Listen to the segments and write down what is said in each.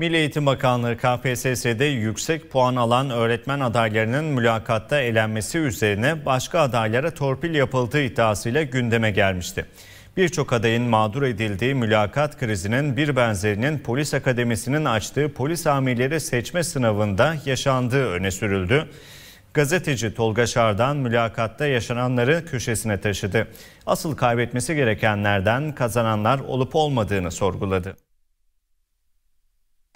Milli Eğitim Bakanlığı KPSS'de yüksek puan alan öğretmen adaylarının mülakatta elenmesi üzerine başka adaylara torpil yapıldığı iddiasıyla gündeme gelmişti. Birçok adayın mağdur edildiği mülakat krizinin bir benzerinin polis akademisinin açtığı polis amirleri seçme sınavında yaşandığı öne sürüldü. Gazeteci Tolga Şardan mülakatta yaşananları köşesine taşıdı. Asıl kaybetmesi gerekenlerden kazananlar olup olmadığını sorguladı.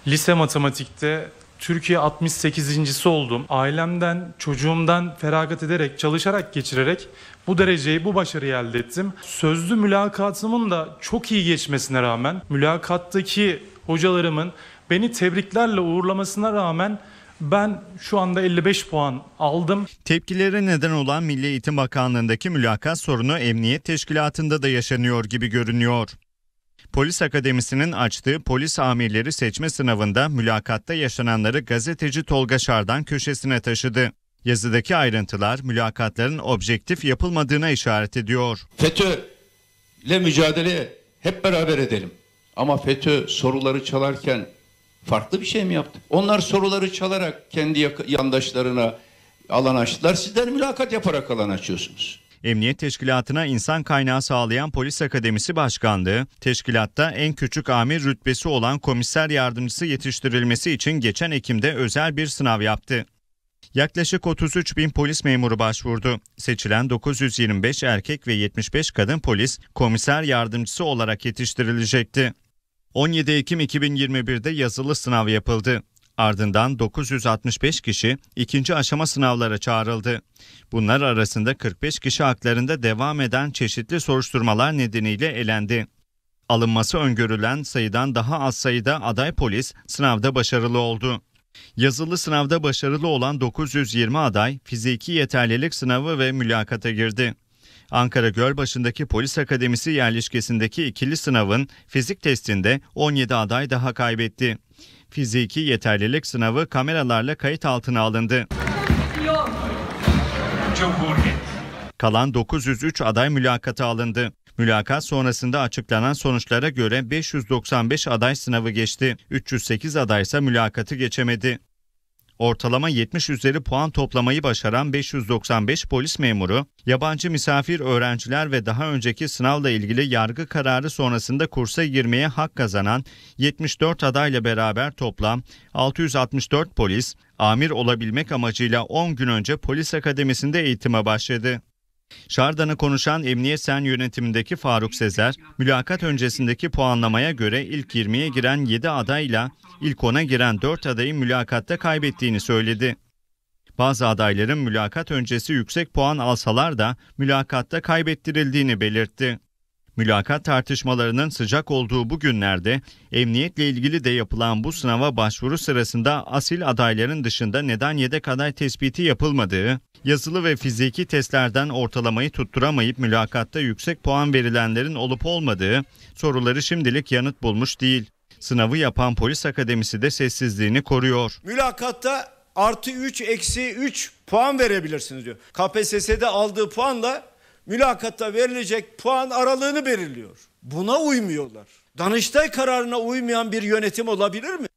Lise matematikte Türkiye 68.si oldum. Ailemden, çocuğumdan feragat ederek, çalışarak geçirerek bu dereceyi, bu başarıyı elde ettim. Sözlü mülakatımın da çok iyi geçmesine rağmen, mülakattaki hocalarımın beni tebriklerle uğurlamasına rağmen ben şu anda 55 puan aldım. Tepkilere neden olan Milli Eğitim Bakanlığı'ndaki mülakat sorunu Emniyet Teşkilatı'nda da yaşanıyor gibi görünüyor. Polis Akademisi'nin açtığı polis amirleri seçme sınavında mülakatta yaşananları gazeteci Tolga Şardan köşesine taşıdı. Yazıdaki ayrıntılar mülakatların objektif yapılmadığına işaret ediyor. FETÖ ile mücadele hep beraber edelim. Ama FETÖ soruları çalarken farklı bir şey mi yaptı? Onlar soruları çalarak kendi yandaşlarına alan açtılar. Sizler mülakat yaparak alan açıyorsunuz. Emniyet Teşkilatı'na insan kaynağı sağlayan Polis Akademisi Başkanlığı, teşkilatta en küçük amir rütbesi olan komiser yardımcısı yetiştirilmesi için geçen Ekim'de özel bir sınav yaptı. Yaklaşık 33 bin polis memuru başvurdu. Seçilen 925 erkek ve 75 kadın polis komiser yardımcısı olarak yetiştirilecekti. 17 Ekim 2021'de yazılı sınav yapıldı. Ardından 965 kişi ikinci aşama sınavlara çağrıldı. Bunlar arasında 45 kişi haklarında devam eden çeşitli soruşturmalar nedeniyle elendi. Alınması öngörülen sayıdan daha az sayıda aday polis sınavda başarılı oldu. Yazılı sınavda başarılı olan 920 aday fiziki yeterlilik sınavı ve mülakata girdi. Ankara Gölbaşı'ndaki Polis Akademisi yerleşkesindeki ikili sınavın fizik testinde 17 aday daha kaybetti fiziki yeterlilik sınavı kameralarla kayıt altına alındı. Kalan 903 aday mülakata alındı. Mülakat sonrasında açıklanan sonuçlara göre 595 aday sınavı geçti. 308 aday ise mülakatı geçemedi ortalama 70 üzeri puan toplamayı başaran 595 polis memuru, yabancı misafir öğrenciler ve daha önceki sınavla ilgili yargı kararı sonrasında kursa girmeye hak kazanan 74 adayla beraber toplam 664 polis, amir olabilmek amacıyla 10 gün önce polis akademisinde eğitime başladı. Şardan'ı konuşan Emniyet Sen yönetimindeki Faruk Sezer, mülakat öncesindeki puanlamaya göre ilk 20'ye giren 7 adayla ilk 10'a giren 4 adayın mülakatta kaybettiğini söyledi. Bazı adayların mülakat öncesi yüksek puan alsalar da mülakatta kaybettirildiğini belirtti. Mülakat tartışmalarının sıcak olduğu bu günlerde emniyetle ilgili de yapılan bu sınava başvuru sırasında asil adayların dışında neden yedek aday tespiti yapılmadığı, yazılı ve fiziki testlerden ortalamayı tutturamayıp mülakatta yüksek puan verilenlerin olup olmadığı soruları şimdilik yanıt bulmuş değil. Sınavı yapan polis akademisi de sessizliğini koruyor. Mülakatta artı 3 eksi 3 puan verebilirsiniz diyor. KPSS'de aldığı puanla mülakatta verilecek puan aralığını belirliyor. Buna uymuyorlar. Danıştay kararına uymayan bir yönetim olabilir mi?